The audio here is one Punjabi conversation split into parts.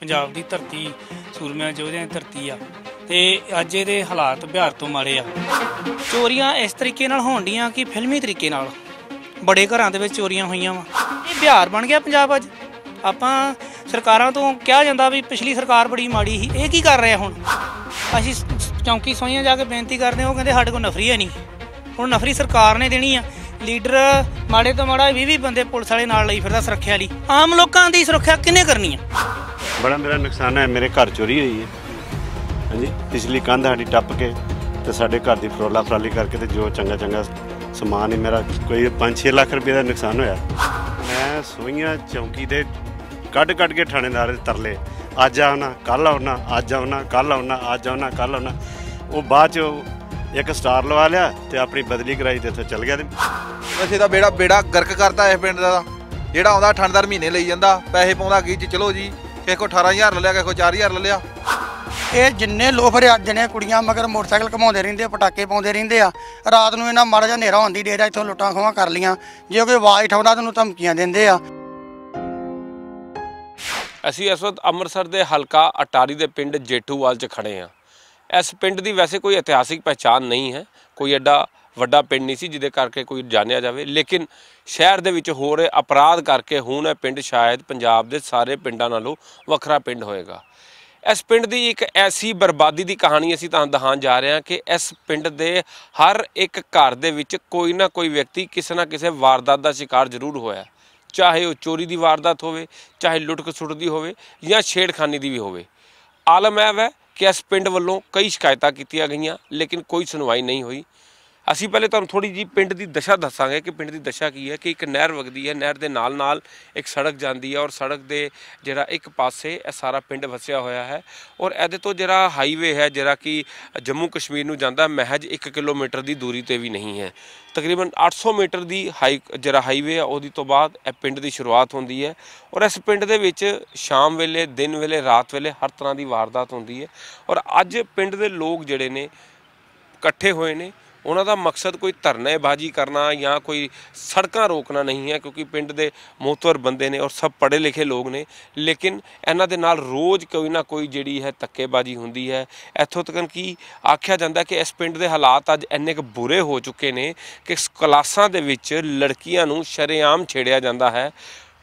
ਪੰਜਾਬ ਦੀ ਧਰਤੀ ਸੂਰਮਿਆਂ ਜੋਧਿਆਂ ਦੀ ਧਰਤੀ ਆ ਤੇ ਅੱਜ ਇਹਦੇ ਹਾਲਾਤ ਬਿਹਾਰ ਤੋਂ ਮਾੜੇ ਆ ਚੋਰੀਆਂ ਇਸ ਤਰੀਕੇ ਨਾਲ ਹੋਣ ਕਿ ਫਿਲਮੀ ਤਰੀਕੇ ਨਾਲ ਬੜੇ ਘਰਾਂ ਦੇ ਵਿੱਚ ਚੋਰੀਆਂ ਹੋਈਆਂ ਵਾ ਇਹ ਬਿਹਾਰ ਬਣ ਗਿਆ ਪੰਜਾਬ ਅੱਜ ਆਪਾਂ ਸਰਕਾਰਾਂ ਤੋਂ ਕਿਹਾ ਜਾਂਦਾ ਵੀ ਪਿਛਲੀ ਸਰਕਾਰ ਬੜੀ ਮਾੜੀ ਸੀ ਇਹ ਕੀ ਕਰ ਰਿਹਾ ਹੁਣ ਅਸੀਂ ਚੌਂਕੀ ਸੋਈਆਂ ਜਾ ਕੇ ਬੇਨਤੀ ਕਰਦੇ ਹਾਂ ਉਹ ਕਹਿੰਦੇ ਸਾਡੇ ਕੋਲ ਨਫਰੀ ਹੈ ਨਹੀਂ ਹੁਣ ਨਫਰੀ ਸਰਕਾਰ ਨੇ ਦੇਣੀ ਆ ਲੀਡਰ ਮਾੜੇ ਤੋਂ ਮਾੜਾ 20 20 ਬੰਦੇ ਪੁਲਿਸ ਵਾਲੇ ਨਾਲ ਲਈ ਫਿਰਦਾ ਸੁਰੱਖਿਆ ਲਈ ਆਮ ਲੋਕਾਂ ਦੀ ਸੁਰੱਖਿਆ ਕਿਨੇ ਕਰਨੀ ਆ ਬੜਾ ਮੇਰਾ ਨੁਕਸਾਨ ਹੈ ਮੇਰੇ ਘਰ ਚੋਰੀ ਹੋਈ ਹੈ ਹਾਂਜੀ ਪਿਛਲੀ ਕੰਧ ਸਾਡੀ ਟੱਪ ਕੇ ਤੇ ਸਾਡੇ ਘਰ ਦੀ ਫਰੋਲਾ ਫਰਾਲੀ ਕਰਕੇ ਤੇ ਜੋ ਚੰਗਾ ਚੰਗਾ ਸਮਾਨ ਹੀ ਮੇਰਾ ਕੋਈ 5-6 ਲੱਖ ਰੁਪਏ ਦਾ ਨੁਕਸਾਨ ਹੋਇਆ ਮੈਂ ਸੋਈਆਂ ਚੌਂਕੀ ਦੇ ਕੱਢ ਕੱਢ ਕੇ ਥਾਣੇਦਾਰ ਦੇ ਤਰਲੇ ਅੱਜ ਆਉਣਾ ਕੱਲ ਆਉਣਾ ਅੱਜ ਆਉਣਾ ਕੱਲ ਆਉਣਾ ਅੱਜ ਆਉਣਾ ਕੱਲ ਆਉਣਾ ਉਹ ਬਾਅਦ ਚ ਇੱਕ ਸਟਾਰ ਲਵਾ ਲਿਆ ਤੇ ਆਪਣੀ ਬਦਲੀ ਕਰਾਈ ਤੇ ਇੱਥੇ ਚੱਲ ਗਿਆ ਤੇ ਅਸੀਂ ਤਾਂ ਬੇੜਾ ਬੇੜਾ ਗਰਕ ਕਰਤਾ ਇਸ ਪਿੰਡ ਦਾ ਜਿਹੜਾ ਆਉਂਦਾ ਠੰਡਦਾਰ ਮਹੀਨੇ ਲਈ ਜਾਂਦਾ ਪੈਸੇ ਪਾਉਂਦਾ ਕੀ ਚ ਚਲੋ ਜੀ ਕਿਸੇ ਕੋ 18000 ਲੈ ਲਿਆ ਕਿਸੇ ਕੋ 4000 ਲੈ ਲਿਆ ਇਹ ਜਿੰਨੇ ਲੋਫਰ ਅੱਜ ਨੇ ਕੁੜੀਆਂ ਮਗਰ ਮੋਟਰਸਾਈਕਲ ਘਮਾਉਂਦੇ ਰਹਿੰਦੇ ਪਟਾਕੇ ਪਾਉਂਦੇ ਰਹਿੰਦੇ ਆ ਰਾਤ ਨੂੰ ਇਹਨਾਂ ਮਾੜਾ ਜਿਹਾ ਹਨੇਰਾ ਹੁੰਦੀ ਡੇਰਾ ਇੱਥੋਂ ਲੁੱਟਾਂ ਖੋਹਾਂ ਕਰ ਲੀਆਂ ਜੇ ਕੋਈ ਆਵਾਜ਼ ਠਾਉਂਦਾ ਤੈਨੂੰ ਧਮਕੀਆਂ ਦਿੰਦੇ ਆ ਅਸੀਂ ਇਸ ਵਕਤ ਅੰਮ੍ਰਿਤਸਰ ਦੇ ਹਲਕਾ ਅਟਾਰੀ ਦੇ ਪਿੰਡ ਜੇਠੂਵਾਲ 'ਚ ਖੜੇ ਆ ਇਸ ਪਿੰਡ ਦੀ ਵੈਸੇ ਕੋਈ ਇਤਿਹਾਸਿਕ ਪਛਾਣ ਨਹੀਂ ਹੈ ਕੋਈ ਐਡਾ ਵੱਡਾ ਪਿੰਡ ਨਹੀਂ ਸੀ ਜਿਹਦੇ ਕਰਕੇ ਕੋਈ ਜਾਣਿਆ ਜਾਵੇ ਲੇਕਿਨ ਸ਼ਹਿਰ ਦੇ ਵਿੱਚ ਹੋ ਰਹੇ ਅਪਰਾਧ ਕਰਕੇ ਹੁਣ ਇਹ ਪਿੰਡ ਸ਼ਾਇਦ ਪੰਜਾਬ ਦੇ ਸਾਰੇ ਪਿੰਡਾਂ ਨਾਲੋਂ ਵੱਖਰਾ ਪਿੰਡ ਹੋਏਗਾ ਇਸ ਪਿੰਡ ਦੀ ਇੱਕ ਐਸੀ ਬਰਬਾਦੀ ਦੀ ਕਹਾਣੀ ਅਸੀਂ ਤੁਹਾਨੂੰ ਦਹਾਂ ਜਾ ਰਹੇ ਹਾਂ ਕਿ ਇਸ ਪਿੰਡ ਦੇ ਹਰ ਇੱਕ ਘਰ ਦੇ ਵਿੱਚ ਕੋਈ ਨਾ ਕੋਈ ਵਿਅਕਤੀ ਕਿਸੇ ਨਾ ਕਿਸੇ ਵਾਰਦਾਤ ਦਾ ਸ਼ਿਕਾਰ ਜ਼ਰੂਰ ਹੋਇਆ ਚਾਹੇ ਉਹ ਚੋਰੀ ਦੀ ਵਾਰਦਾਤ ਹੋਵੇ ਚਾਹੇ ਲੁੱਟ ਖਸੁੱਟ ਦੀ ਹੋਵੇ ਜਾਂ ਛੇੜਖਾਨੀ ਦੀ ਵੀ ਹੋਵੇ ਆਲਮ ਹੈ ਕਿ ਇਸ ਪਿੰਡ ਵੱਲੋਂ ਕਈ ਸ਼ਿਕਾਇਤਾਂ ਕੀਤੀਆਂ ਗਈਆਂ ਲੇਕਿਨ ਕੋਈ ਸੁਣਵਾਈ ਨਹੀਂ ਹੋਈ ਅਸੀਂ ਪਹਿਲੇ ਤੁਹਾਨੂੰ ਥੋੜੀ ਜੀ ਪਿੰਡ ਦੀ ਦਸ਼ਾ ਦੱਸਾਂਗੇ ਕਿ ਪਿੰਡ ਦੀ ਦਸ਼ਾ ਕੀ ਹੈ ਕਿ ਇੱਕ ਨਹਿਰ ਵਗਦੀ ਹੈ ਨਹਿਰ ਦੇ ਨਾਲ ਨਾਲ ਇੱਕ ਸੜਕ ਜਾਂਦੀ ਹੈ ਔਰ ਸੜਕ ਦੇ ਜਿਹੜਾ ਇੱਕ ਪਾਸੇ ਇਹ ਸਾਰਾ ਪਿੰਡ ਵਸਿਆ ਹੋਇਆ ਹੈ ਔਰ ਇਹਦੇ ਤੋਂ ਜਿਹੜਾ ਹਾਈਵੇ ਹੈ ਜਿਹੜਾ ਕਿ ਜੰਮੂ ਕਸ਼ਮੀਰ ਨੂੰ ਜਾਂਦਾ ਮਹਿਜ 1 ਕਿਲੋਮੀਟਰ ਦੀ ਦੂਰੀ ਤੇ ਵੀ ਨਹੀਂ ਹੈ ਤਕਰੀਬਨ 800 ਮੀਟਰ ਦੀ ਹਾਈ ਜਿਹੜਾ ਹਾਈਵੇ ਹੈ ਉਹਦੀ ਤੋਂ ਬਾਅਦ ਇਹ ਪਿੰਡ ਦੀ ਸ਼ੁਰੂਆਤ ਹੁੰਦੀ ਹੈ ਔਰ ਇਸ ਪਿੰਡ ਦੇ ਵਿੱਚ ਸ਼ਾਮ ਵੇਲੇ ਦਿਨ ਵੇਲੇ ਰਾਤ ਵੇਲੇ ਹਰ ਤਰ੍ਹਾਂ ਦੀ ਵਾਰਦਾਤ ਹੁੰਦੀ ਹੈ ਔਰ ਅੱਜ ਪਿੰਡ ਦੇ ਲੋਕ ਜਿਹੜੇ ਨੇ ਇਕੱਠੇ ਹੋਏ ਨੇ ਉਹਨਾਂ ਦਾ ਮਕਸਦ ਕੋਈ ਧਰਨੇਬਾਜ਼ੀ ਕਰਨਾ ਜਾਂ ਕੋਈ ਸੜਕਾਂ ਰੋਕਣਾ ਨਹੀਂ ਹੈ ਕਿਉਂਕਿ ਪਿੰਡ ਦੇ ਮੋਤਵਰ ਬੰਦੇ ਨੇ ਔਰ ਸਭ ਪੜ੍ਹੇ ਲਿਖੇ ਲੋਕ ਨੇ ਲੇਕਿਨ ਇਹਨਾਂ ਦੇ ਨਾਲ ਰੋਜ਼ ਕੋਈ ਨਾ ਕੋਈ ਜਿਹੜੀ ਹੈ ਤੱਕੇਬਾਜ਼ੀ ਹੁੰਦੀ ਹੈ ਇੱਥੋਂ ਤੱਕ ਕਿ ਆਖਿਆ ਜਾਂਦਾ ਕਿ ਇਸ ਪਿੰਡ ਦੇ ਹਾਲਾਤ ਅੱਜ ਇੰਨੇ ਕੁ ਬੁਰੇ ਹੋ ਚੁੱਕੇ ਨੇ ਕਿ ਕਲਾਸਾਂ ਦੇ ਵਿੱਚ ਲੜਕੀਆਂ ਨੂੰ ਸ਼ਰੇਆਮ ਛੇੜਿਆ ਜਾਂਦਾ ਹੈ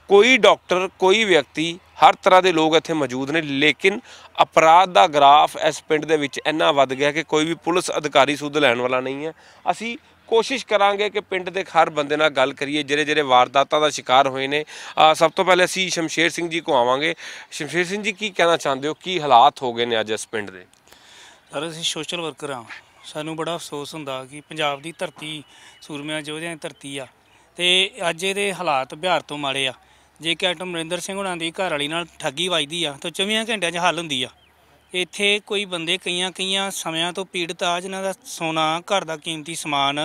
ਕੋਈ ਡਾਕਟਰ ਕੋਈ ਵਿਅਕਤੀ ਹਰ ਤਰ੍ਹਾਂ ਦੇ ਲੋਕ ਇੱਥੇ ਮੌਜੂਦ ਨੇ ਲੇਕਿਨ ਅਪਰਾਧ ਦਾ ਗ੍ਰਾਫ ਇਸ ਪਿੰਡ ਦੇ ਵਿੱਚ ਇੰਨਾ ਵੱਧ ਗਿਆ ਕਿ ਕੋਈ ਵੀ ਪੁਲਿਸ ਅਧਿਕਾਰੀ ਸੁਧ ਲੈਣ ਵਾਲਾ ਨਹੀਂ ਹੈ ਅਸੀਂ ਕੋਸ਼ਿਸ਼ ਕਰਾਂਗੇ ਕਿ ਪਿੰਡ ਦੇ ਹਰ ਬੰਦੇ ਨਾਲ ਗੱਲ ਕਰੀਏ ਜਿਹੜੇ ਜਿਹੜੇ ਵਾਰਦਾਤਾਂ ਦਾ ਸ਼ਿਕਾਰ ਹੋਏ ਨੇ ਸਭ ਤੋਂ ਪਹਿਲੇ ਅਸੀਂ ਸ਼ਮਸ਼ੇਰ ਸਿੰਘ ਜੀ ਕੋ ਆਵਾਂਗੇ ਸ਼ਮਸ਼ੇਰ ਸਿੰਘ ਜੀ ਕੀ ਕਹਿਣਾ ਚਾਹੁੰਦੇ ਹੋ ਕੀ ਹਾਲਾਤ ਹੋ ਗਏ ਨੇ ਅੱਜ ਇਸ ਪਿੰਡ ਦੇ ਸਰ ਅਸੀਂ ਸੋਸ਼ਲ ਵਰਕਰ ਆ ਸਾਨੂੰ ਬੜਾ ਅਫਸੋਸ ਹੁੰਦਾ ਕਿ ਪੰਜਾਬ ਦੀ ਧਰਤੀ ਸੂਰਮਿਆਂ ਯੋਧਿਆਂ ਦੀ ਧਰਤੀ ਆ ਤੇ ਅੱਜ ਇਹਦੇ ਹਾਲਾਤ ਬਿਹਾਰ ਤੋਂ ਮਾੜੇ ਆ ਜੇ ਕੈਪਟਨ ਅਮਰਿੰਦਰ ਸਿੰਘ ਹੁਣਾਂ ਦੀ ਘਰ ਵਾਲੀ ਨਾਲ ਠੱਗੀ ਵੱਜਦੀ ਆ ਤਾਂ 24 ਘੰਟਿਆਂ 'ਚ ਹੱਲ ਹੁੰਦੀ ਆ ਇੱਥੇ ਕੋਈ ਬੰਦੇ ਕਈਆਂ ਕਈਆਂ ਸਮਿਆਂ ਤੋਂ ਪੀੜਤ ਆ ਜਿਨ੍ਹਾਂ ਦਾ ਸੋਨਾ ਘਰ ਦਾ ਕੀਮਤੀ ਸਮਾਨ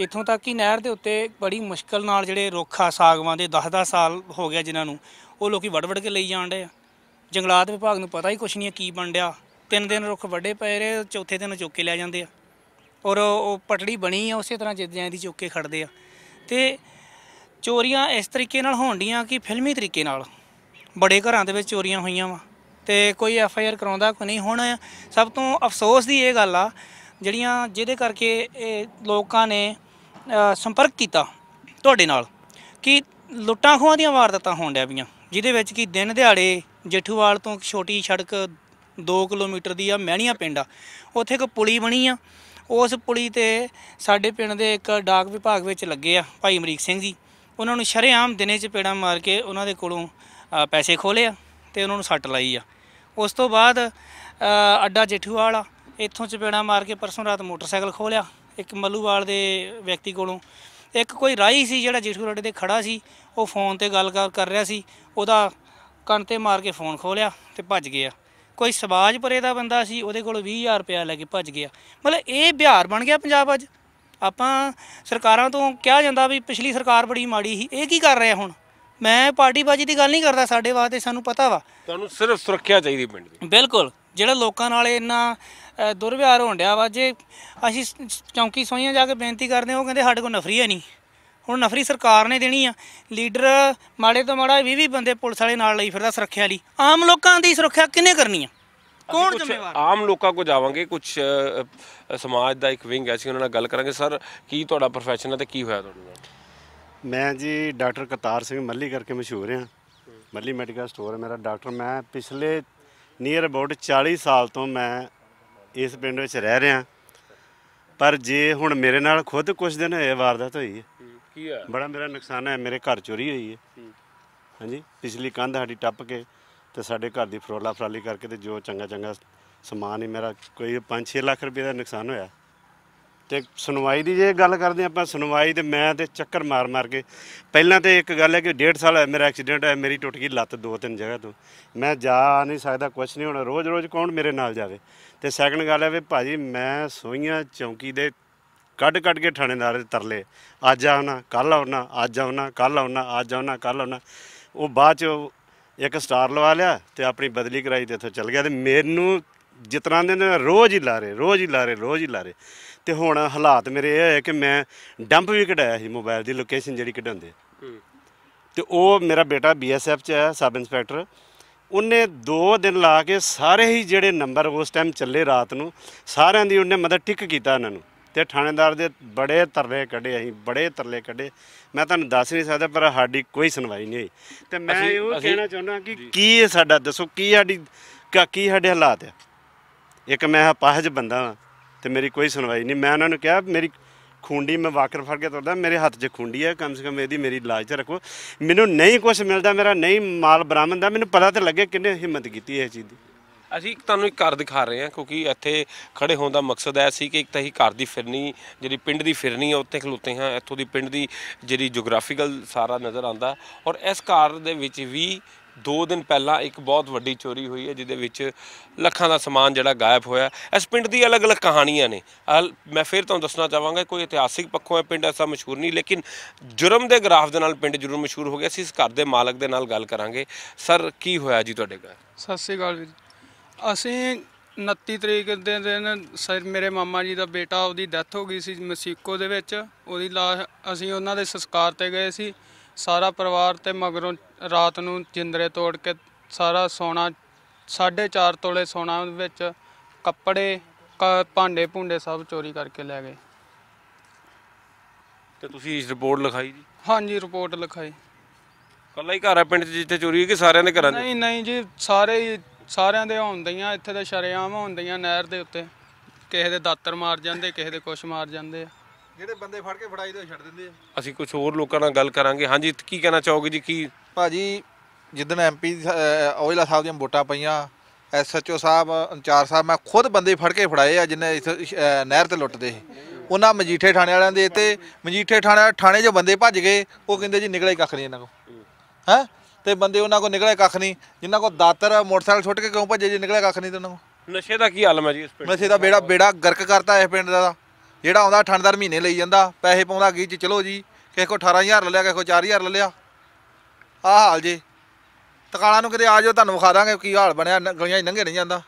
ਇੱਥੋਂ ਤੱਕ ਕਿ ਨਹਿਰ ਦੇ ਉੱਤੇ ਬੜੀ ਮੁਸ਼ਕਲ ਨਾਲ ਜਿਹੜੇ ਰੋਖਾ ਸਾਗਵਾਂ ਦੇ 10-10 ਸਾਲ ਹੋ ਗਿਆ ਜਿਨ੍ਹਾਂ ਨੂੰ ਉਹ ਲੋਕੀ ਵੜਵੜ ਕੇ ਲਈ ਜਾਣ ਆ ਜੰਗਲਾਤ ਵਿਭਾਗ ਨੂੰ ਪਤਾ ਹੀ ਕੁਛ ਨਹੀਂ ਕੀ ਬਣ ਡਿਆ ਤਿੰਨ ਦਿਨ ਰੁੱਖ ਵੱਡੇ ਪਏ ਰਹੇ ਚੌਥੇ ਦਿਨ ਚੁੱਕ ਕੇ ਲੈ ਜਾਂਦੇ ਆ ਔਰ ਉਹ ਪਟੜੀ ਬਣੀ ਆ ਉਸੇ ਤਰ੍ਹਾਂ ਜਿੱਦਾਂ ਦੀ ਚੁੱਕ ਕੇ ਖੜਦੇ ਆ ਤੇ ਚੋਰੀਆਂ ਇਸ ਤਰੀਕੇ ਨਾਲ ਹੋਣ ਕਿ ਫਿਲਮੀ ਤਰੀਕੇ ਨਾਲ ਬੜੇ ਘਰਾਂ ਦੇ ਵਿੱਚ ਚੋਰੀਆਂ ਹੋਈਆਂ ਵਾ ਤੇ ਕੋਈ ਐਫ ਆਈ ਆਰ ਕਰਾਉਂਦਾ ਕੋਈ ਨਹੀਂ ਹੁਣ ਸਭ ਤੋਂ ਅਫਸੋਸ ਦੀ ਇਹ ਗੱਲ ਆ ਜਿਹੜੀਆਂ ਜਿਹਦੇ ਕਰਕੇ ਇਹ ਲੋਕਾਂ ਨੇ ਸੰਪਰਕ ਕੀਤਾ ਤੁਹਾਡੇ ਨਾਲ ਕਿ ਲੁੱਟਾਂ ਖੋਹਾਂ ਦੀਆਂ ਵਾਰਦਾਤਾਂ ਹੋਣ ਡਿਆ ਪਈਆਂ ਜਿਹਦੇ ਵਿੱਚ ਕਿ ਦਿਨ ਦਿਹਾੜੇ ਜੇਠੂਵਾਲ ਤੋਂ ਛੋਟੀ ਸੜਕ 2 ਕਿਲੋਮੀਟਰ ਦੀ ਆ ਮਹਿਣੀਆਂ ਪਿੰਡ ਆ ਉੱਥੇ ਇੱਕ ਪੁਲੀ ਬਣੀ ਆ ਉਸ ਪੁਲੀ ਤੇ ਸਾਡੇ ਪਿੰਡ ਦੇ ਇੱਕ ਡਾਕ ਵਿਭਾਗ ਵਿੱਚ ਲੱਗੇ ਆ ਭਾਈ ਅਮਰੀਕ ਸਿੰਘ ਜੀ ਉਹਨਾਂ ਨੂੰ ਸ਼ਰੇਆਮ ਦਿਨੇ 'ਚ ਪੇੜਾ ਮਾਰ ਕੇ ਉਹਨਾਂ ਦੇ ਕੋਲੋਂ ਪੈਸੇ ਖੋਲੇ ਆ ਤੇ ਉਹਨਾਂ ਨੂੰ ਸੱਟ ਲਾਈ ਆ ਉਸ ਤੋਂ ਬਾਅਦ ਅੱਡਾ ਜੇਠੂਵਾਲ ਵਾਲਾ ਇੱਥੋਂ ਪੇੜਾ ਮਾਰ ਕੇ ਪਰਸੋਂ ਰਾਤ ਮੋਟਰਸਾਈਕਲ ਖੋਲਿਆ ਇੱਕ ਮੱਲੂਵਾਲ ਦੇ ਵਿਅਕਤੀ ਕੋਲੋਂ ਇੱਕ ਕੋਈ ਰਾਹੀ ਸੀ ਜਿਹੜਾ ਜੇਠੂ ਰੱਡੇ ਦੇ ਖੜਾ ਸੀ ਉਹ ਫੋਨ ਤੇ ਗੱਲ ਕਰ ਰਿਹਾ ਸੀ ਉਹਦਾ ਕੰਨ ਤੇ ਮਾਰ ਕੇ ਫੋਨ ਖੋਲਿਆ ਤੇ ਭੱਜ ਗਿਆ ਕੋਈ ਸਵਾਜ ਦਾ ਬੰਦਾ ਸੀ ਉਹਦੇ ਕੋਲ 20000 ਰੁਪਏ ਲੈ ਕੇ ਭੱਜ ਗਿਆ ਮਤਲਬ ਇਹ ਬਿਹਾਰ ਬਣ ਗਿਆ ਪੰਜਾਬ ਅੱਜ ਆਪਾਂ ਸਰਕਾਰਾਂ ਤੋਂ ਕਿਹਾ ਜਾਂਦਾ ਵੀ ਪਿਛਲੀ ਸਰਕਾਰ ਬੜੀ ਮਾੜੀ ਸੀ ਇਹ ਕੀ ਕਰ ਰਿਹਾ ਹੁਣ ਮੈਂ ਪਾਰਟੀ ਬਾਜੀ ਦੀ ਗੱਲ ਨਹੀਂ ਕਰਦਾ ਸਾਡੇ ਵਾਸਤੇ ਸਾਨੂੰ ਪਤਾ ਵਾ ਤੁਹਾਨੂੰ ਸਿਰਫ ਸੁਰੱਖਿਆ ਚਾਹੀਦੀ ਪਿੰਡ ਦੀ ਬਿਲਕੁਲ ਜਿਹੜਾ ਲੋਕਾਂ ਨਾਲ ਇੰਨਾ ਦੁਰਵਿਹਾਰ ਹੋਣ ਡਿਆ ਵਾ ਜੇ ਅਸੀਂ ਚੌਂਕੀ ਸੋਈਆਂ ਜਾ ਕੇ ਬੇਨਤੀ ਕਰਦੇ ਉਹ ਕਹਿੰਦੇ ਸਾਡੇ ਕੋਲ ਨਫਰੀ ਹੈ ਨਹੀਂ ਹੁਣ ਨਫਰੀ ਸਰਕਾਰ ਨੇ ਦੇਣੀ ਆ ਲੀਡਰ ਮਾੜੇ ਤੋਂ ਮਾੜਾ 20 20 ਬੰਦੇ ਪੁਲਿਸ ਵਾਲੇ ਨਾਲ ਲਈ ਫਿਰਦਾ ਸੁਰੱਖਿਆ ਲਈ ਆਮ ਲੋਕਾਂ ਦੀ ਸੁਰੱਖਿਆ ਕਿਨੇ ਕਰਨੀ ਆ ਕੌਣ ਜ਼ਿੰਮੇਵਾਰ ਆਮ ਲੋਕਾਂ ਕੋ ਜਾਵਾਂਗੇ ਕੁਝ ਸਮਾਜ ਦਾ ਇੱਕ ਵਿੰਗ ਐ ਸੀ ਉਹਨਾਂ ਨਾਲ ਗੱਲ ਕਰਾਂਗੇ ਸਰ ਕੀ ਤੁਹਾਡਾ ਪ੍ਰੋਫੈਸ਼ਨ ਹੈ ਤੇ ਕੀ ਹੋਇਆ ਤੁਹਾਡੇ ਨਾਲ ਮੈਂ ਜੀ ਡਾਕਟਰ ਕਤਾਰ ਸਿੰਘ ਮੱਲੀ ਕਰਕੇ ਮਸ਼ਹੂਰ ਹਾਂ ਮੱਲੀ ਮੈਡੀਕਲ ਸਟੋਰ ਹੈ ਮੇਰਾ ਡਾਕਟਰ ਮੈਂ ਪਿਛਲੇ ਨੀਅਰ ਅਬਾਊਟ 40 ਸਾਲ ਤੋਂ ਮੈਂ ਇਸ ਪਿੰਡ ਵਿੱਚ ਰਹਿ ਰਿਹਾ ਪਰ ਜੇ ਹੁਣ ਮੇਰੇ ਨਾਲ ਖੁਦ ਕੁਝ ਦਿਨ ਹੋਏ ਵਾਰਦਾਤ ਹੋਈ ਹੈ ਕੀ ਹੈ ਬੜਾ ਮੇਰਾ ਨੁਕਸਾਨ ਹੈ ਮੇਰੇ ਘਰ ਚੋਰੀ ਹੋਈ ਹੈ ਹਾਂਜੀ ਪਿਛਲੀ ਕੰਧ ਸਾਡੀ ਟੱਪ ਕੇ ਤੇ ਸਾਡੇ ਘਰ ਦੀ ਫਰੋਲਾ ਫਰਾਲੀ ਕਰਕੇ ਤੇ ਜੋ ਚੰਗਾ ਚੰਗਾ ਸਮਾਨ ਹੀ ਮੇਰਾ ਕੋਈ 5-6 ਲੱਖ ਰੁਪਏ ਦਾ ਨੁਕਸਾਨ ਹੋਇਆ ਤੇ ਸੁਣਵਾਈ ਦੀ ਜੇ ਗੱਲ ਕਰਦੇ ਆਪਾਂ ਸੁਣਵਾਈ ਤੇ ਮੈਂ ਤੇ ਚੱਕਰ ਮਾਰ ਮਾਰ ਕੇ ਪਹਿਲਾਂ ਤੇ ਇੱਕ ਗੱਲ ਹੈ ਕਿ ਡੇਢ ਸਾਲ ਹੋਇਆ ਮੇਰਾ ਐਕਸੀਡੈਂਟ ਹੋਇਆ ਮੇਰੀ ਟੁੱਟ ਗਈ ਲੱਤ ਦੋ ਤਿੰਨ ਜਗ੍ਹਾ ਤੋਂ ਮੈਂ ਜਾ ਨਹੀਂ ਸਕਦਾ ਕੁਝ ਨਹੀਂ ਹੋਣਾ ਰੋਜ਼-ਰੋਜ਼ ਕੌਣ ਮੇਰੇ ਨਾਲ ਜਾਵੇ ਤੇ ਸੈਕੰਡ ਗੱਲ ਹੈ ਵੀ ਭਾਜੀ ਮੈਂ ਸੋਈਆਂ ਚੌਂਕੀ ਦੇ ਕੱਢ ਕੱਢ ਕੇ ਥਾਣੇਦਾਰ ਦੇ ਤਰਲੇ ਅੱਜ ਆਉਣਾ ਕੱਲ ਆਉਣਾ ਅੱਜ ਆਉਣਾ ਕੱਲ ਆਉਣਾ ਅੱਜ ਆਉਣਾ ਕੱਲ ਆਉਣਾ ਉਹ ਬਾਅਦ ਚ ਇੱਕ ਸਟਾਰ ਲਵਾ ਲਿਆ ਤੇ ਆਪਣੀ ਬਦਲੀ ਕਰਾਈ ਤੇ ਇੱਥੋਂ ਚੱਲ ਗਿਆ ਤੇ ਮੈਨੂੰ ਜਿਤਨਾ ਦਿਨ ਰੋਜ਼ ਹੀ ਲਾਰੇ ਰੋਜ਼ ਹੀ ਲਾਰੇ ਰੋਜ਼ ਹੀ ਲਾਰੇ ਤੇ ਹੁਣ ਹਾਲਾਤ ਮੇਰੇ ਇਹ ਹੈ ਕਿ ਮੈਂ ਡੰਪ ਵੀ ਕਢਾਇਆ ਸੀ ਮੋਬਾਈਲ ਦੀ ਲੋਕੇਸ਼ਨ ਜਿਹੜੀ ਕਢਾਉਂਦੇ ਤੇ ਉਹ ਮੇਰਾ ਬੇਟਾ ਬੀਐਸਐਫ ਚ ਹੈ ਸਬ ਇੰਸਪੈਕਟਰ ਉਹਨੇ 2 ਦਿਨ ਲਾ ਕੇ ਸਾਰੇ ਹੀ ਜਿਹੜੇ ਨੰਬਰ ਉਸ ਟਾਈਮ ਚੱਲੇ ਰਾਤ ਨੂੰ ਸਾਰਿਆਂ ਦੀ ਉਹਨੇ ਮਦਦ ਟਿਕ ਕੀਤਾ ਉਹਨਾਂ ਨੂੰ ਤੇ ਥਾਣੇਦਾਰ ਦੇ ਬੜੇ ਤਰਲੇ ਕੱਢੇ ਅਸੀਂ ਬੜੇ ਤਰਲੇ ਕੱਢੇ ਮੈਂ ਤੁਹਾਨੂੰ ਦੱਸ ਨਹੀਂ ਸਕਦਾ ਪਰ ਸਾਡੀ ਕੋਈ ਸੁਣਵਾਈ ਨਹੀਂ ਹੋਈ ਤੇ ਮੈਂ ਇਹ ਕਹਿਣਾ ਚਾਹੁੰਦਾ ਕਿ ਕੀ ਹੈ ਸਾਡਾ ਦੱਸੋ ਕੀ ਸਾਡੀ ਕੀ ਸਾਡੇ ਹਾਲਾਤ ਆ ਇੱਕ ਮੈਂ ਪਾਹਜ ਬੰਦਾ ਤੇ ਮੇਰੀ ਕੋਈ ਸੁਣਵਾਈ ਨਹੀਂ ਮੈਂ ਉਹਨਾਂ ਨੂੰ ਕਿਹਾ ਮੇਰੀ ਖੁੰਡੀ ਮੈਂ ਵਾਕਰ ਫੜ ਕੇ ਤੁਰਦਾ ਮੇਰੇ ਹੱਥ 'ਚ ਖੁੰਡੀ ਹੈ ਕਮ ਸੇ ਕਮ ਇਹਦੀ ਮੇਰੀ ਲਾਜ ਤੇ ਰੱਖੋ ਮੈਨੂੰ ਨਹੀਂ ਕੁਝ ਮਿਲਦਾ ਮੇਰਾ ਨਹੀਂ ਮਾਲ ਬਰਾਮਦ ਦਾ ਮੈਨੂੰ ਪਤਾ ਤੇ ਲੱਗੇ ਕਿੰਨੇ ਹਿੰਮਤ ਕੀਤੀ ਇਹ ਚੀਜ਼ ਦੀ ਅਸੀਂ ਤੁਹਾਨੂੰ ਇੱਕ ਘਰ ਦਿਖਾ ਰਹੇ ਹਾਂ ਕਿਉਂਕਿ ਇੱਥੇ ਖੜੇ ਹੋਣ ਦਾ ਮਕਸਦ ਐ ਸੀ ਕਿ ਇੱਕ ਤਾਂ ਹੀ ਘਰ ਦੀ ਫਿਰਨੀ ਜਿਹੜੀ ਪਿੰਡ ਦੀ ਫਿਰਨੀ ਹੈ ਉੱਥੇ ਖਲੋਤੇ ਹਾਂ ਇੱਥੋਂ ਦੀ ਪਿੰਡ ਦੀ ਜਿਹੜੀ ਜੀਓਗ੍ਰਾਫੀਕਲ ਸਾਰਾ ਨਜ਼ਰ ਆਉਂਦਾ ਔਰ ਇਸ ਘਰ ਦੇ ਵਿੱਚ ਵੀ 2 ਦਿਨ ਪਹਿਲਾਂ ਇੱਕ ਬਹੁਤ ਵੱਡੀ ਚੋਰੀ ਹੋਈ ਹੈ ਜਿਹਦੇ ਵਿੱਚ ਲੱਖਾਂ ਦਾ ਸਮਾਨ ਜਿਹੜਾ ਗਾਇਬ ਹੋਇਆ ਇਸ ਪਿੰਡ ਦੀ ਅਲੱਗ-ਅਲੱਗ ਕਹਾਣੀਆਂ ਨੇ ਮੈਂ ਫਿਰ ਤੁਹਾਨੂੰ ਦੱਸਣਾ ਚਾਹਾਂਗਾ ਕੋਈ ਇਤਿਹਾਸਿਕ ਪੱਖੋਂ ਇਹ ਪਿੰਡ ਐਸਾ ਮਸ਼ਹੂਰ ਨਹੀਂ ਲੇਕਿਨ ਜੁਰਮ ਦੇ ਗ੍ਰਾਫ ਦੇ ਨਾਲ ਪਿੰਡ ਜ਼ਰੂਰ ਮਸ਼ਹੂਰ ਹੋ ਗਿਆ ਸੀ ਇਸ ਘਰ ਦੇ ਮਾਲਕ ਦੇ ਨਾਲ ਗੱਲ ਕਰਾਂਗੇ ਸਰ ਕੀ ਹੋਇਆ ਜੀ ਤੁਹਾਡੇ ਘਰ ਸਤਿ ਸ੍ਰੀ ਅਕਾਲ ਵੀਰ ਅਸੀਂ 29 ਤਰੀਕ ਦੇ ਦਿਨ ਸਰ ਮੇਰੇ ਮਾਮਾ ਜੀ ਦਾ ਬੇਟਾ ਉਹਦੀ ਡੈਥ ਹੋ ਗਈ ਸੀ ਮਸੀਕੋ ਦੇ ਵਿੱਚ ਉਹਦੀ ਲਾਸ਼ ਅਸੀਂ ਉਹਨਾਂ ਦੇ ਸੰਸਕਾਰ ਤੇ ਗਏ ਸੀ ਸਾਰਾ ਪਰਿਵਾਰ ਤੇ ਮਗਰੋਂ ਰਾਤ ਨੂੰ ਜਿੰਦਰੇ ਤੋੜ ਕੇ ਸਾਰਾ ਸੋਨਾ 4.5 ਤੋਲੇ ਸੋਨਾ ਵਿੱਚ ਕੱਪੜੇ ਭਾਂਡੇ ਭੁੰਡੇ ਸਭ ਚੋਰੀ ਕਰਕੇ ਲੈ ਗਏ ਤੇ ਤੁਸੀਂ ਰਿਪੋਰਟ ਲਿਖਾਈ ਜੀ ਹਾਂਜੀ ਰਿਪੋਰਟ ਲਿਖਾਈ ਕੱਲਾ ਹੀ ਘਰ ਆ ਪਿੰਡ 'ਚ ਜਿੱਥੇ ਚੋਰੀ ਹੋਈ ਕਿ ਸਾਰਿਆਂ ਦੇ ਘਰਾਂ 'ਚ ਨਹੀਂ ਨਹੀਂ ਜੀ ਸਾਰੇ ਹੀ ਸਾਰਿਆਂ ਦੇ ਹੁੰਦੀਆਂ ਇੱਥੇ ਤਾਂ ਸ਼ਰਿਆਮ ਹੁੰਦੀਆਂ ਨਹਿਰ ਦੇ ਉੱਤੇ ਕਿਸੇ ਦੇ ਦਾਤਰ ਮਾਰ ਜਾਂਦੇ ਕਿਸੇ ਦੇ ਕੁਛ ਮਾਰ ਜਾਂਦੇ ਆ ਜਿਹੜੇ ਬੰਦੇ ਫੜ ਕੇ ਫੜਾਈ ਦੇ ਛੱਡ ਦਿੰਦੇ ਆ ਅਸੀਂ ਕੁਝ ਹੋਰ ਲੋਕਾਂ ਨਾਲ ਗੱਲ ਕਰਾਂਗੇ ਹਾਂਜੀ ਕੀ ਕਹਿਣਾ ਚਾਹੋਗੇ ਜੀ ਕੀ ਭਾਜੀ ਜਿੱਦਣ ਐਮਪੀ ਔਜਲਾ ਸਾਹਿਬ ਦੀਆਂ ਵੋਟਾਂ ਪਈਆਂ ਐਸਐਚਓ ਸਾਹਿਬ ਅੰਚਾਰ ਸਾਹਿਬ ਮੈਂ ਖੁਦ ਬੰਦੇ ਫੜ ਕੇ ਫੜਾਏ ਆ ਇਸ ਨਹਿਰ ਤੇ ਲੁੱਟਦੇ ਉਹਨਾਂ ਮਜੀਠੇ ਥਾਣੇ ਵਾਲਿਆਂ ਦੇ ਤੇ ਮਜੀਠੇ ਥਾਣੇ ਥਾਣੇ ਜੋ ਬੰਦੇ ਭੱਜ ਗਏ ਉਹ ਕਹਿੰਦੇ ਜੀ ਨਿਕਲੇ ਕੱਖ ਨਹੀਂ ਇਹਨਾਂ ਕੋ ਹੈ ਤੇ ਬੰਦੇ ਉਹਨਾਂ ਕੋ ਨਿਕਲੇ ਕੱਖ ਨਹੀਂ ਜਿਨ੍ਹਾਂ ਕੋ ਦਾਤਰ ਮੋਟਰਸਾਈਕਲ ਛੁੱਟ ਕੇ ਕਿਉਂ ਭੱਜੇ ਜੇ ਨਿਕਲੇ ਕੱਖ ਨਹੀਂ ਤੇ ਉਹਨਾਂ ਕੋ ਨਸ਼ੇ ਦਾ ਕੀ ਹਾਲਮ ਹੈ ਜੀ ਇਸ ਪਿੰਡ ਨਸ਼ੇ ਦਾ ਬੇੜਾ ਬੇੜਾ ਗਰਕ ਕਰਤਾ ਇਸ ਪਿੰਡ ਦਾ ਜਿਹੜਾ ਆਉਂਦਾ ਠੰਡਦਾਰ ਮਹੀਨੇ ਲਈ ਜਾਂਦਾ ਪੈਸੇ ਪਾਉਂਦਾ ਗੀ ਚਲੋ ਜੀ ਕਿਸੇ ਕੋ 18000 ਲੈ ਲਿਆ ਕਿਸੇ ਕੋ 4000 ਲੈ ਲਿਆ ਆ ਹਾਲ ਜੀ ਤਕਾਲਾ ਨੂੰ ਕਿਤੇ ਆ ਜਾਓ ਤੁਹਾਨੂੰ ਵਿਖਾ ਦਾਂਗੇ ਕੀ ਹਾਲ ਬਣਿਆ ਗਲੀਆਂ ਹੀ ਲੰਘੇ ਨਹੀਂ ਜਾਂਦਾ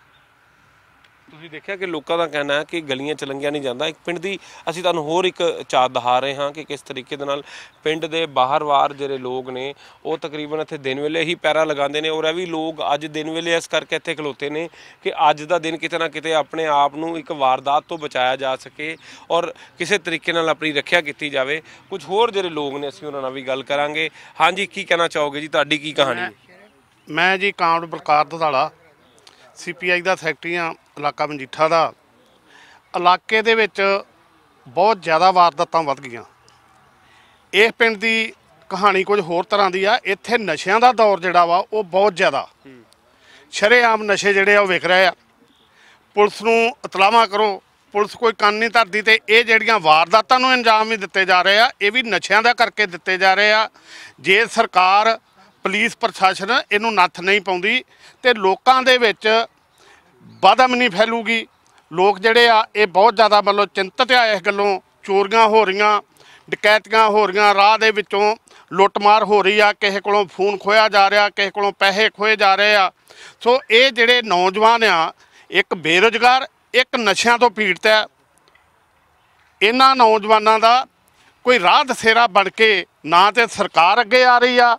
ਤੁਸੀਂ ਦੇਖਿਆ ਕਿ ਲੋਕਾਂ ਦਾ ਕਹਿਣਾ ਹੈ ਕਿ ਗਲੀਆਂ ਚ ਲੰਗਿਆ ਨਹੀਂ ਜਾਂਦਾ ਇੱਕ ਪਿੰਡ ਦੀ ਅਸੀਂ ਤੁਹਾਨੂੰ ਹੋਰ ਇੱਕ ਚਾਹ ਦਿਖਾ ਰਹੇ ਹਾਂ ਕਿ ਕਿਸ ਤਰੀਕੇ ਦੇ ਨਾਲ ਪਿੰਡ ਦੇ ਬਾਹਰਵਾਰ ਜਿਹੜੇ ਲੋਕ ਨੇ ਉਹ ਤਕਰੀਬਨ ਇੱਥੇ ਦਿਨ ਵੇਲੇ ਹੀ ਪੈਰਾ ਲਗਾਉਂਦੇ ਨੇ ਔਰ ਇਹ ਵੀ ਲੋਕ ਅੱਜ ਦਿਨ ਵੇਲੇ ਇਸ ਕਰਕੇ ਇੱਥੇ ਖਲੋਤੇ ਨੇ ਕਿ ਅੱਜ ਦਾ ਦਿਨ ਕਿਤੇ ਨਾ ਕਿਤੇ ਆਪਣੇ ਆਪ ਨੂੰ ਇੱਕ ਵਾਰਦਾਤ ਤੋਂ ਬਚਾਇਆ ਜਾ ਸਕੇ ਔਰ ਕਿਸੇ ਤਰੀਕੇ ਨਾਲ ਆਪਣੀ ਰੱਖਿਆ ਕੀਤੀ ਜਾਵੇ ਕੁਝ ਹੋਰ ਜਿਹੜੇ ਲੋਕ ਨੇ ਅਸੀਂ ਉਹਨਾਂ ਨਾਲ ਵੀ ਗੱਲ ਕਰਾਂਗੇ ਹਾਂਜੀ ਕੀ ਕਹਿਣਾ ਚਾਹੋਗੇ ਜੀ ਤੁਹਾਡੀ ਕੀ ਕਹਾਣੀ ਹੈ ਮੈਂ ਜੀ ਕਾਂਡ ਬਲਕਾਰ ਦਦਾਲਾ ਸੀਪੀਆਈ ਦਾ ਸੈਕਟਰੀ ਆ ਇਲਾਕਾ ਮਜੀਠਾ ਦਾ ਇਲਾਕੇ ਦੇ ਵਿੱਚ ਬਹੁਤ ਜ਼ਿਆਦਾ ਵਾਰਦਾਤਾਂ ਵੱਧ ਗਈਆਂ ਇਸ ਪਿੰਡ ਦੀ ਕਹਾਣੀ ਕੁਝ ਹੋਰ ਤਰ੍ਹਾਂ ਦੀ ਆ ਇੱਥੇ ਨਸ਼ਿਆਂ ਦਾ ਦੌਰ ਜਿਹੜਾ ਵਾ ਉਹ ਬਹੁਤ ਜ਼ਿਆਦਾ ਸ਼ਰੇਆਮ ਨਸ਼ੇ ਜਿਹੜੇ ਆ ਉਹ ਵਿਕ ਰਹੇ ਆ ਪੁਲਿਸ ਨੂੰ ਇਤਲਾਹਾਂ ਕਰੋ ਪੁਲਿਸ ਕੋਈ ਕੰਨ ਨਹੀਂ ਧਰਦੀ ਤੇ ਇਹ ਜਿਹੜੀਆਂ ਵਾਰਦਾਤਾਂ ਨੂੰ ਅੰਜਾਮ ਵੀ ਦਿੱਤੇ ਜਾ ਰਹੇ ਆ ਇਹ ਵੀ ਨਸ਼ਿਆਂ ਦਾ ਕਰਕੇ ਦਿੱਤੇ ਜਾ ਰਹੇ ਆ ਜੇ ਸਰਕਾਰ ਪੁਲਿਸ ਪ੍ਰਸ਼ਾਸਨ ਇਹਨੂੰ ਨੱਥ ਨਹੀਂ ਪਾਉਂਦੀ ਤੇ ਲੋਕਾਂ ਦੇ ਵਿੱਚ ਨਹੀਂ ਫੈਲੂਗੀ ਲੋਕ ਜਿਹੜੇ ਆ ਇਹ ਬਹੁਤ ਜ਼ਿਆਦਾ ਮਤਲਬ ਚਿੰਤਤ ਆ ਇਸ ਗੱਲੋਂ ਚੋਰੀਆਂ ਹੋ ਰਹੀਆਂ ਡਕੈਤੀਆਂ ਹੋ ਰਹੀਆਂ ਰਾਹ ਦੇ ਵਿੱਚੋਂ ਲੁੱਟਮਾਰ ਹੋ ਰਹੀ ਆ ਕਿਸੇ ਕੋਲੋਂ ਫੋਨ ਖੋਇਆ ਜਾ ਰਿਹਾ ਕਿਸੇ ਕੋਲੋਂ ਪੈਸੇ ਖੋਏ ਜਾ ਰਹੇ ਆ ਸੋ ਇਹ ਜਿਹੜੇ ਨੌਜਵਾਨ ਆ ਇੱਕ ਬੇਰੋਜ਼ਗਾਰ ਇੱਕ ਨਸ਼ਿਆਂ ਤੋਂ ਪੀੜਤ ਹੈ ਇਹਨਾਂ ਨੌਜਵਾਨਾਂ ਦਾ ਕੋਈ ਰਾਹ ਦਸੇਰਾ ਬਣ ਕੇ ਨਾ ਤੇ ਸਰਕਾਰ ਅੱਗੇ ਆ ਰਹੀ ਆ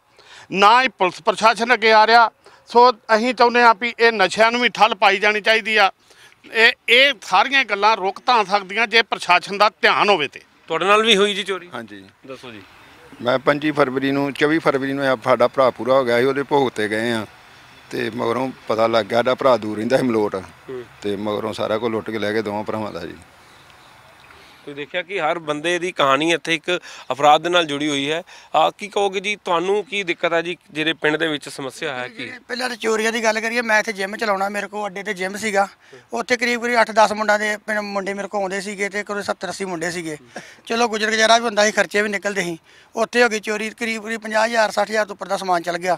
ਨਾ ਹੀ ਪੁਲਿਸ ਪ੍ਰਸ਼ਾਸਨ ਅੱਗੇ ਆ ਰਿਹਾ ਸੋ ਅਸੀਂ ਚਾਹੁੰਦੇ ਹਾਂ ਵੀ ਇਹ ਨਸ਼ਿਆਂ ਨੂੰ ਵੀ ਠੱਲ ਪਾਈ ਜਾਣੀ ਚਾਹੀਦੀ ਆ ਇਹ ਇਹ ਸਾਰੀਆਂ ਗੱਲਾਂ ਰੁਕ ਤਾਂ ਸਕਦੀਆਂ ਜੇ ਪ੍ਰਸ਼ਾਸਨ ਦਾ ਧਿਆਨ ਹੋਵੇ ਤੇ ਤੁਹਾਡੇ ਨਾਲ ਵੀ ਹੋਈ ਜੀ ਚੋਰੀ ਹਾਂਜੀ ਦੱਸੋ ਜੀ ਮੈਂ 25 ਫਰਵਰੀ ਨੂੰ 24 ਫਰਵਰੀ ਨੂੰ ਸਾਡਾ ਭਰਾ ਪੂਰਾ ਹੋ ਗਿਆ ਸੀ ਉਹਦੇ ਭੋਗ ਤੇ ਗਏ ਆ ਤੇ ਮਗਰੋਂ ਪਤਾ ਲੱਗ ਗਿਆ ਸਾਡਾ ਭਰਾ ਦੂਰ ਰਹਿੰਦਾ ਸੀ ਮਲੋਟ ਤੇ ਮਗਰੋਂ ਸਾਰਾ ਕੁਝ ਲੁੱਟ ਕੇ ਲੈ ਕੇ ਦੋਵਾਂ ਭਰਾਵਾਂ ਦਾ ਜੀ ਤੁਸੀਂ ਦੇਖਿਆ ਕਿ ਹਰ ਬੰਦੇ ਦੀ ਕਹਾਣੀ ਇੱਥੇ ਇੱਕ ਅਪਰਾਧ ਦੇ ਨਾਲ ਜੁੜੀ ਹੋਈ ਹੈ ਆ ਕੀ ਕਹੋਗੇ ਜੀ ਤੁਹਾਨੂੰ ਕੀ ਦਿੱਕਤ ਹੈ ਜੀ ਜਿਹੜੇ ਪਿੰਡ ਦੇ ਵਿੱਚ ਸਮੱਸਿਆ ਹੈ ਕੀ ਪਹਿਲਾਂ ਤਾਂ ਚੋਰੀਆਂ ਦੀ ਗੱਲ ਕਰੀਏ ਮੈਂ ਇੱਥੇ ਜਿਮ ਚਲਾਉਣਾ ਮੇਰੇ ਕੋਲ ਅੱਡੇ ਤੇ ਜਿਮ ਸੀਗਾ ਉੱਥੇ ਕਰੀਬ ਕਰੀਬ 8-10 ਮੁੰਡਾ ਦੇ ਪਿੰਡ ਮੁੰਡੇ ਮੇਰੇ ਕੋਲ ਆਉਂਦੇ ਸੀਗੇ ਤੇ ਕੋਈ 70-80 ਮੁੰਡੇ ਸੀਗੇ ਚਲੋ ਗੁਜਰ ਗੁਜ਼ਾਰਾ ਵੀ ਹੁੰਦਾ ਸੀ ਖਰਚੇ ਵੀ ਨਿਕਲਦੇ ਸੀ ਉੱਥੇ ਹੋ ਗਈ ਚੋਰੀ ਕਰੀਬ ਕਰੀਬ 50000 60000 ਤੋਂ ਉੱਪਰ ਦਾ ਸਮਾਨ ਚਲ ਗਿਆ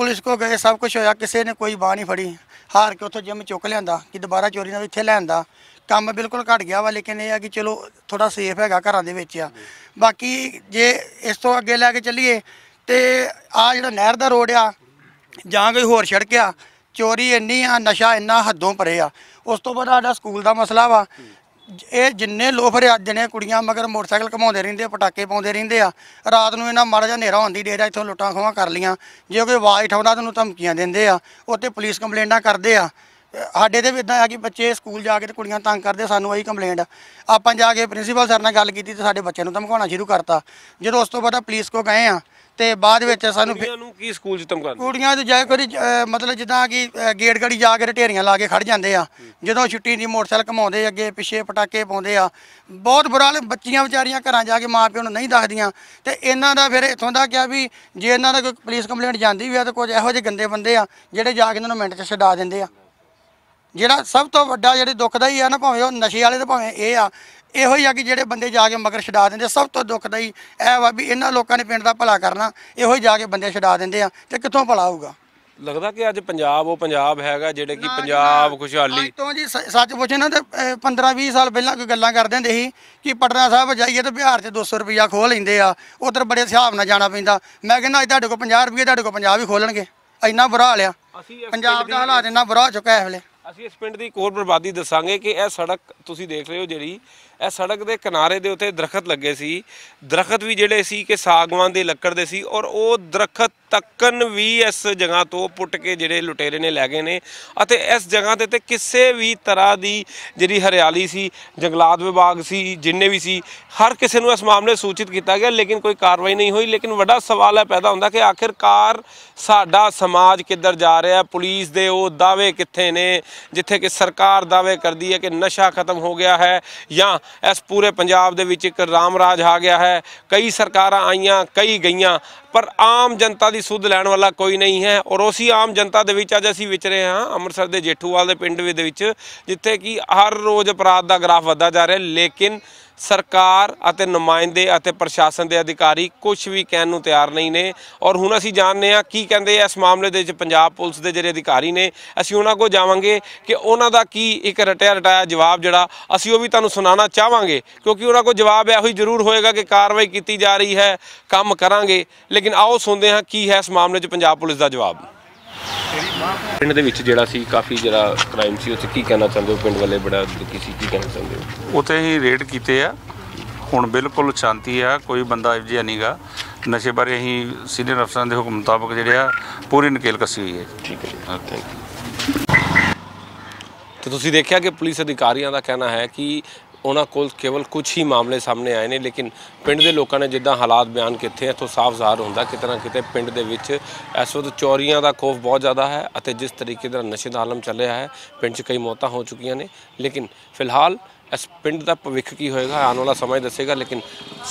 ਪੁਲਿਸ ਕੋ ਗਏ ਸਭ ਕੁਝ ਹੋਇਆ ਕਿਸੇ ਨੇ ਕੋਈ ਬਾਹ ਨਹੀਂ ਫੜੀ ਹਾਰ ਕੇ ਉੱਥੋਂ ਜਿਮ ਚੁੱਕ ਲਿਆਂਦਾ ਕਿ ਦੁਬਾਰਾ ਚੋਰੀ ਨਾਲ ਇੱਥੇ ਲੈਂਦਾ ਕੰਮ ਬਿਲਕੁਲ ਘਟ ਗਿਆ ਵਾ ਲੇਕਿਨ ਇਹ ਆ ਕਿ ਚਲੋ ਥੋੜਾ ਸੇਫ ਹੈਗਾ ਘਰਾਂ ਦੇ ਵਿੱਚ ਆ ਬਾਕੀ ਜੇ ਇਸ ਤੋਂ ਅੱਗੇ ਲੈ ਕੇ ਚੱਲੀਏ ਤੇ ਆ ਜਿਹੜਾ ਨਹਿਰ ਦਾ ਰੋਡ ਆ ਜਾਂ ਕੋਈ ਹੋਰ ਸੜਕ ਆ ਚੋਰੀ ਇੰਨੀ ਆ ਨਸ਼ਾ ਇੰਨਾ ਹੱਦੋਂ ਪਰੇ ਆ ਉਸ ਤੋਂ ਬਾਅਦ ਸਾਡਾ ਸਕੂਲ ਦਾ ਮਸਲਾ ਵਾ ਇਹ ਜਿੰਨੇ ਲੋਫਰ ਅੱਜ ਨੇ ਕੁੜੀਆਂ ਮਗਰ ਮੋਟਰਸਾਈਕਲ ਘਮਾਉਂਦੇ ਰਹਿੰਦੇ ਪਟਾਕੇ ਪਾਉਂਦੇ ਰਹਿੰਦੇ ਆ ਰਾਤ ਨੂੰ ਇਹਨਾਂ ਮਾੜਾ ਜਿਹਾ ਹਨੇਰਾ ਹੁੰਦੀ ਡੇਰਾ ਇੱਥੋਂ ਲੁੱਟਾਂ ਖੋਹਾਂ ਕਰ ਲੀਆਂ ਜੇ ਕੋਈ ਆਵਾਜ਼ ਠਾਉਂਦਾ ਤੈਨੂੰ ਧਮਕੀਆਂ ਦਿੰਦੇ ਆ ਉੱਤੇ ਪੁਲਿਸ ਕੰਪਲੇਂਟਾਂ ਕਰਦੇ ਆ ਸਾਡੇ ਤੇ ਵੀ ਇਦਾਂ ਆ ਕਿ ਬੱਚੇ ਸਕੂਲ ਜਾ ਕੇ ਤੇ ਕੁੜੀਆਂ ਤੰਗ ਕਰਦੇ ਸਾਨੂੰ ਆਈ ਕੰਪਲੇਂਟ ਆਪਾਂ ਜਾ ਕੇ ਪ੍ਰਿੰਸੀਪਲ ਸਰ ਨਾਲ ਗੱਲ ਕੀਤੀ ਤੇ ਸਾਡੇ ਬੱਚੇ ਨੂੰ ਧਮਕਾਉਣਾ ਸ਼ੁਰੂ ਕਰਤਾ ਜਦੋਂ ਉਸ ਤੋਂ ਬਾਅਦ ਪੁਲਿਸ ਕੋ ਗਏ ਆ ਤੇ ਬਾਅਦ ਵਿੱਚ ਸਾਨੂੰ ਫਿਰ ਨੂੰ ਕੀ ਸਕੂਲ ਚ ਧਮਕਾਉਂਦੇ ਕੁੜੀਆਂ ਤੇ ਜਾਇ ਕਰੀ ਮਤਲਬ ਜਿੱਦਾਂ ਕਿ ਗੇਟ ਗੜੀ ਜਾ ਕੇ ਢੇਰੀਆਂ ਲਾ ਕੇ ਖੜ ਜਾਂਦੇ ਆ ਜਦੋਂ ਛੁੱਟੀ ਦੀ ਮੋਟਰਸਾਈਕਲ ਘਮਾਉਂਦੇ ਅੱਗੇ ਪਿੱਛੇ ਪਟਾਕੇ ਪਾਉਂਦੇ ਆ ਬਹੁਤ ਬੁਰਾ ਲੱਗ ਬੱਚੀਆਂ ਵਿਚਾਰੀਆਂ ਘਰਾਂ ਜਾ ਕੇ ਮਾਪਿਆਂ ਨੂੰ ਨਹੀਂ ਦੱਸਦੀਆਂ ਤੇ ਇਹਨਾਂ ਦਾ ਫਿਰ ਇਥੋਂ ਦਾ ਕਿਹਾ ਵੀ ਜੇ ਇਹਨਾਂ ਦਾ ਕੋਈ ਪੁਲਿਸ ਕੰਪਲੇਂਟ ਜਾਂਦੀ ਵੀ ਆ ਤਾਂ ਕੁਝ ਇਹੋ ਜਿਹੇ ਗੰਦੇ ਬੰਦੇ ਆ ਜਿਹੜੇ ਜਾ ਕੇ ਇਹਨਾਂ ਨੂੰ ਮਿੰਟ 'ਚ ਛਡਾ ਦਿੰਦੇ ਆ ਜਿਹੜਾ ਸਭ ਤੋਂ ਵੱਡਾ ਜਿਹੜੇ ਦੁੱਖ ਦਾ ਹੀ ਆ ਨਾ ਭਾਵੇਂ ਉਹ ਨਸ਼ੇ ਵਾਲੇ ਤੇ ਭਾਵੇਂ ਇਹ ਆ ਇਹੋ ਹੀ ਆ ਕਿ ਜਿਹੜੇ ਬੰਦੇ ਜਾ ਕੇ ਮਗਰ ਛਡਾ ਦਿੰਦੇ ਸਭ ਤੋਂ ਦੁੱਖ ਦਾ ਹੀ ਵਾ ਵੀ ਇਹਨਾਂ ਲੋਕਾਂ ਨੇ ਪਿੰਡ ਦਾ ਭਲਾ ਕਰਨਾ ਇਹੋ ਹੀ ਜਾ ਕੇ ਬੰਦੇ ਛਡਾ ਦਿੰਦੇ ਆ ਤੇ ਕਿੱਥੋਂ ਭਲਾ ਹੋਊਗਾ ਲੱਗਦਾ ਕਿ ਅੱਜ ਪੰਜਾਬ ਉਹ ਪੰਜਾਬ ਹੈਗਾ ਜਿਹੜੇ ਕਿ ਪੰਜਾਬ ਖੁਸ਼ਹਾਲੀ ਤੋਂ ਜੀ ਸੱਚ ਪੁੱਛੇ ਨਾ ਤੇ 15 20 ਸਾਲ ਪਹਿਲਾਂ ਕੋਈ ਗੱਲਾਂ ਕਰਦੇ ਹੁੰਦੇ ਸੀ ਕਿ ਪਟਨਾ ਸਾਹਿਬ ਜਾਈਏ ਤੇ ਬਿਹਾਰ 'ਚ 200 ਰੁਪਈਆ ਖੋਹ ਲੈਂਦੇ ਆ ਉਧਰ ਬੜੇ ਹਿਸਾਬ ਨਾਲ ਜਾਣਾ ਪੈਂਦਾ ਮੈਂ ਕਹਿੰਦਾ ਅੱਜ ਤੁਹਾਡੇ ਕੋਲ 50 ਰੁਪਏ ਤੁਹਾਡੇ ਕੋਲ ਪੰਜਾਬ ਹੀ ਖੋਲਣਗੇ ਇੰਨਾ ਬੁਰਾ ਹਾਲਿਆ ਪੰਜਾਬ ਦਾ ਹਾਲਾਤ ਇੰਨਾ ਬੁਰਾ ਹੋ ਚੁੱਕਾ ਹੈ ਹਲੇ ਅਸੀਂ ਇਸ ਪਿੰਡ ਦੀ ਇੱਕ ਹੋਰ ਬਰਬਾਦੀ ਦੱਸਾਂਗੇ ਕਿ ਇਹ ਸੜਕ ਤੁਸੀਂ ਦੇਖ ਰਹੇ ਹੋ ਜਿਹੜੀ ਇਹ ਸੜਕ ਦੇ ਕਿਨਾਰੇ ਦੇ ਉੱਤੇ ਦਰਖਤ ਲੱਗੇ ਸੀ ਦਰਖਤ ਵੀ ਜਿਹੜੇ ਸੀ ਕਿ ਸਾਗਵਾਨ ਦੇ ਲੱਕੜ ਦੇ ਸੀ ਔਰ ਉਹ ਦਰਖਤ ਤੱਕਨ ਵੀ ਇਸ ਜਗ੍ਹਾ ਤੋਂ ਪੁੱਟ ਕੇ ਜਿਹੜੇ ਲੁਟੇਰੇ ਨੇ ਲੈ ਗਏ ਨੇ ਅਤੇ ਇਸ ਜਗ੍ਹਾ ਦੇ ਤੇ ਕਿਸੇ ਵੀ ਤਰ੍ਹਾਂ ਦੀ ਜਿਹੜੀ ਹਰਿਆਲੀ ਸੀ ਜੰਗਲਾਤ ਵਿਭਾਗ ਸੀ ਜਿੰਨੇ ਵੀ ਸੀ ਹਰ ਕਿਸੇ ਨੂੰ ਇਸ ਮਾਮਲੇ ਸੂਚਿਤ ਕੀਤਾ ਗਿਆ ਲੇਕਿਨ ਕੋਈ ਕਾਰਵਾਈ ਨਹੀਂ ਹੋਈ ਲੇਕਿਨ ਵੱਡਾ ਸਵਾਲ ਹੈ ਪੈਦਾ ਹੁੰਦਾ ਕਿ ਆਖਿਰਕਾਰ ਸਾਡਾ ਸਮਾਜ ਕਿੱਧਰ ਜਾ ਰਿਹਾ ਪੁਲਿਸ ਦੇ ਉਹ ਦਾਅਵੇ ਕਿੱਥੇ ਨੇ ਜਿੱਥੇ ਕਿ ਸਰਕਾਰ ਦਾਅਵੇ ਕਰਦੀ ਹੈ ਕਿ ਨਸ਼ਾ ਖਤਮ ਹੋ ਗਿਆ ਹੈ ਜਾਂ ਇਸ ਪੂਰੇ ਪੰਜਾਬ ਦੇ ਵਿੱਚ ਇੱਕ ਰਾਮ ਰਾਜ ਆ ਗਿਆ ਹੈ ਕਈ ਸਰਕਾਰਾਂ ਆਈਆਂ ਕਈ ਗਈਆਂ ਪਰ ਆਮ ਜਨਤਾ ਦੀ ਸੁਧ ਲੈਣ ਵਾਲਾ ਕੋਈ ਨਹੀਂ ਹੈ ਔਰ ਉਸੀ ਆਮ ਜਨਤਾ ਦੇ ਵਿੱਚ ਅੱਜ ਅਸੀਂ ਵਿਚਰੇ ਹਾਂ ਅੰਮ੍ਰਿਤਸਰ ਦੇ ਜੇਠੂਵਾਲ ਦੇ ਪਿੰਡ ਦੇ ਵਿੱਚ ਜਿੱਥੇ ਕਿ ਹਰ ਰੋਜ਼ ਅਪਰਾਧ ਦਾ ਗ੍ਰਾਫ ਵਧਦਾ ਜਾ ਰਿਹਾ ਲੇਕਿਨ ਸਰਕਾਰ ਅਤੇ ਨੁਮਾਇੰਦੇ ਅਤੇ ਪ੍ਰਸ਼ਾਸਨ ਦੇ ਅਧਿਕਾਰੀ ਕੁਝ ਵੀ ਕਹਿਣ ਨੂੰ ਤਿਆਰ ਨਹੀਂ ਨੇ ਔਰ ਹੁਣ ਅਸੀਂ ਜਾਣਨੇ ਆ ਕੀ ਕਹਿੰਦੇ ਇਸ ਮਾਮਲੇ ਦੇ ਵਿੱਚ ਪੰਜਾਬ ਪੁਲਿਸ ਦੇ ਜਿਹੜੇ ਅਧਿਕਾਰੀ ਨੇ ਅਸੀਂ ਉਹਨਾਂ ਕੋਲ ਜਾਵਾਂਗੇ ਕਿ ਉਹਨਾਂ ਦਾ ਕੀ ਇੱਕ ਰਟਿਆ ਰਟਾਇਆ ਜਵਾਬ ਜਿਹੜਾ ਅਸੀਂ ਉਹ ਵੀ ਤੁਹਾਨੂੰ ਸੁਣਾਉਣਾ ਚਾਹਾਂਗੇ ਕਿਉਂਕਿ ਉਹਨਾਂ ਕੋਲ ਜਵਾਬ ਇਹੋ ਹੀ ਜ਼ਰੂਰ ਹੋਏਗਾ ਕਿ ਕਾਰਵਾਈ ਕੀਤੀ ਜਾ ਰਹੀ ਹੈ ਕੰਮ ਕਰਾਂਗੇ ਲੇਕਿਨ ਆਓ ਸੁਣਦੇ ਹਾਂ ਕੀ ਹੈ ਇਸ ਮਾਮਲੇ 'ਚ ਪੰਜਾਬ ਪੁਲਿਸ ਦਾ ਜਵਾਬ ਪਿੰਡ ਦੇ ਵਿੱਚ ਜਿਹੜਾ ਸੀ ਕਾਫੀ ਜਿਹੜਾ ਕ੍ਰਾਈਮ ਸੀ ਉੱਥੇ ਕੀ ਕਹਿਣਾ ਚਾਹੁੰਦੇ ਹੋ ਪਿੰਡ ਵਾਲੇ ਬੜਾ ਦੁਖੀ ਸੀ ਕੀ ਕਹਿਣਾ ਚਾਹੁੰਦੇ ਹੋ ਉੱਥੇ ਹੀ ਰੇਡ ਕੀਤੇ ਆ ਹੁਣ ਬਿਲਕੁਲ ਸ਼ਾਂਤੀ ਆ ਕੋਈ ਬੰਦਾ ਜੀ ਜਿਹਾ ਨਹੀਂਗਾ ਨਸ਼ੇ ਬਾਰੇ ਅਸੀਂ ਸੀਨੀਅਰ ਅਫਸਰਾਂ ਦੇ ਹੁਕਮ ਮੁਤਾਬਕ ਜਿਹੜੇ ਆ ਪੂਰੀ ਨਕੇਲ ਕੱਸੀ ਹੋਈ ਹੈ ਠੀਕ ਹੈ ਥੈਂਕ ਯੂ ਤੇ ਤੁਸੀਂ ਦੇਖਿਆ ਕਿ ਪੁਲਿਸ ਅਧਿਕਾਰੀਆਂ ਦਾ ਕਹਿਣਾ ਹੈ ਕਿ ਉਹਨਾਂ ਕੋਲ ਕੇਵਲ ਕੁਝ ਹੀ ਮਾਮਲੇ ਸਾਹਮਣੇ ਆਏ ਨੇ ਲੇਕਿਨ ਪਿੰਡ ਦੇ ਲੋਕਾਂ ਨੇ ਜਿੱਦਾਂ ਹਾਲਾਤ ਬਿਆਨ ਕੀਤੇ ਇੱਥੋਂ ਸਾਫ਼ ਜ਼ਾਹਰ ਹੁੰਦਾ ਕਿ ਤਰ੍ਹਾਂ ਕਿਤੇ ਪਿੰਡ ਦੇ ਵਿੱਚ ਇਸ ਵਕਤ ਚੋਰੀਆਂ ਦਾ ਖੋਫ ਬਹੁਤ ਜ਼ਿਆਦਾ ਹੈ ਅਤੇ ਜਿਸ ਤਰੀਕੇ ਦਾ ਨਸ਼ੇ ਦਾ ਆਲਮ ਚੱਲਿਆ ਹੈ ਪਿੰਡ 'ਚ ਕਈ ਮੌਤਾਂ ਹੋ ਚੁੱਕੀਆਂ ਨੇ ਲੇਕਿਨ ਫਿਲਹਾਲ ਇਸ ਪਿੰਡ ਦਾ ਭਵਿੱਖ ਕੀ ਹੋਏਗਾ ਆਉਣ ਵਾਲਾ ਸਮਾਂ ਦੱਸੇਗਾ ਲੇਕਿਨ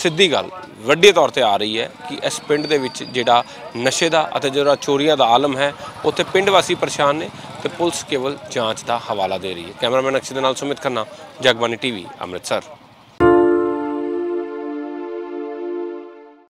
ਸਿੱਧੀ ਗੱਲ ਵੱਡੇ ਤੌਰ ਤੇ ਆ ਰਹੀ ਹੈ ਕਿ ਇਸ ਪਿੰਡ ਦੇ ਵਿੱਚ ਜਿਹੜਾ ਨਸ਼ੇ ਦਾ ਅਤੇ ਜਿਹੜਾ ਚੋਰੀਆਂ ਦਾ ਆਲਮ ਹੈ ਉੱਥੇ ਪਿੰਡ ਵਾਸੀ ਪਰੇਸ਼ਾਨ ਨੇ ਤੇ ਪੁਲਿਸ ਕੇਵਲ ਜਾਂਚ ਦਾ ਹਵਾਲਾ ਦੇ ਰਹੀ ਹੈ ਕੈਮਰਾਮੈਨ ਅਕਸ਼ੇ ਦੇ ਨਾਲ ਸੁਮਿਤ ਖੰਨਾ ਜਗਬਾਨੀ ਟੀਵੀ ਅੰਮ੍ਰਿਤਸਰ